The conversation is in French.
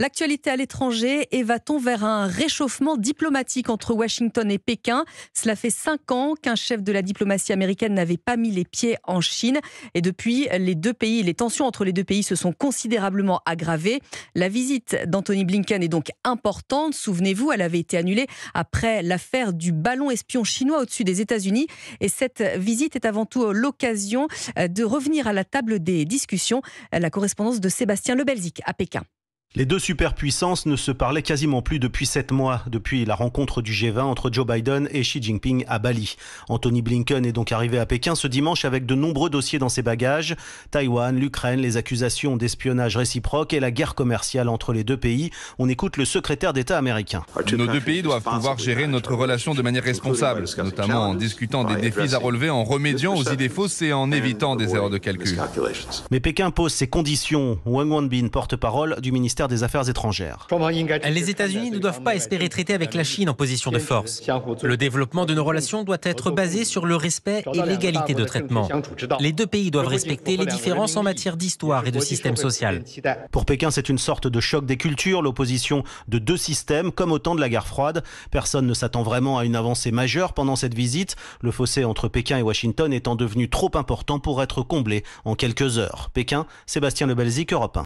L'actualité à l'étranger et va-t-on vers un réchauffement diplomatique entre Washington et Pékin Cela fait cinq ans qu'un chef de la diplomatie américaine n'avait pas mis les pieds en Chine. Et depuis, les deux pays, les tensions entre les deux pays se sont considérablement aggravées. La visite d'Anthony Blinken est donc importante. Souvenez-vous, elle avait été annulée après l'affaire du ballon espion chinois au-dessus des États-Unis. Et cette visite est avant tout l'occasion euh, de revenir à la table des discussions. La correspondance de Sébastien Lebelzik à Pékin. Les deux superpuissances ne se parlaient quasiment plus depuis sept mois, depuis la rencontre du G20 entre Joe Biden et Xi Jinping à Bali. Anthony Blinken est donc arrivé à Pékin ce dimanche avec de nombreux dossiers dans ses bagages. Taïwan, l'Ukraine, les accusations d'espionnage réciproque et la guerre commerciale entre les deux pays. On écoute le secrétaire d'État américain. Nos deux pays doivent pouvoir gérer notre relation de manière responsable, notamment en discutant des défis à relever, en remédiant aux idées fausses et en évitant des erreurs de calcul. Mais Pékin pose ses conditions. Wang Wanbin, porte-parole du ministère des Affaires étrangères. Les États-Unis ne doivent pas espérer traiter avec la Chine en position de force. Le développement de nos relations doit être basé sur le respect et l'égalité de traitement. Les deux pays doivent respecter les différences en matière d'histoire et de système social. Pour Pékin, c'est une sorte de choc des cultures, l'opposition de deux systèmes, comme au temps de la guerre froide. Personne ne s'attend vraiment à une avancée majeure pendant cette visite, le fossé entre Pékin et Washington étant devenu trop important pour être comblé en quelques heures. Pékin, Sébastien Lebelzik, Europe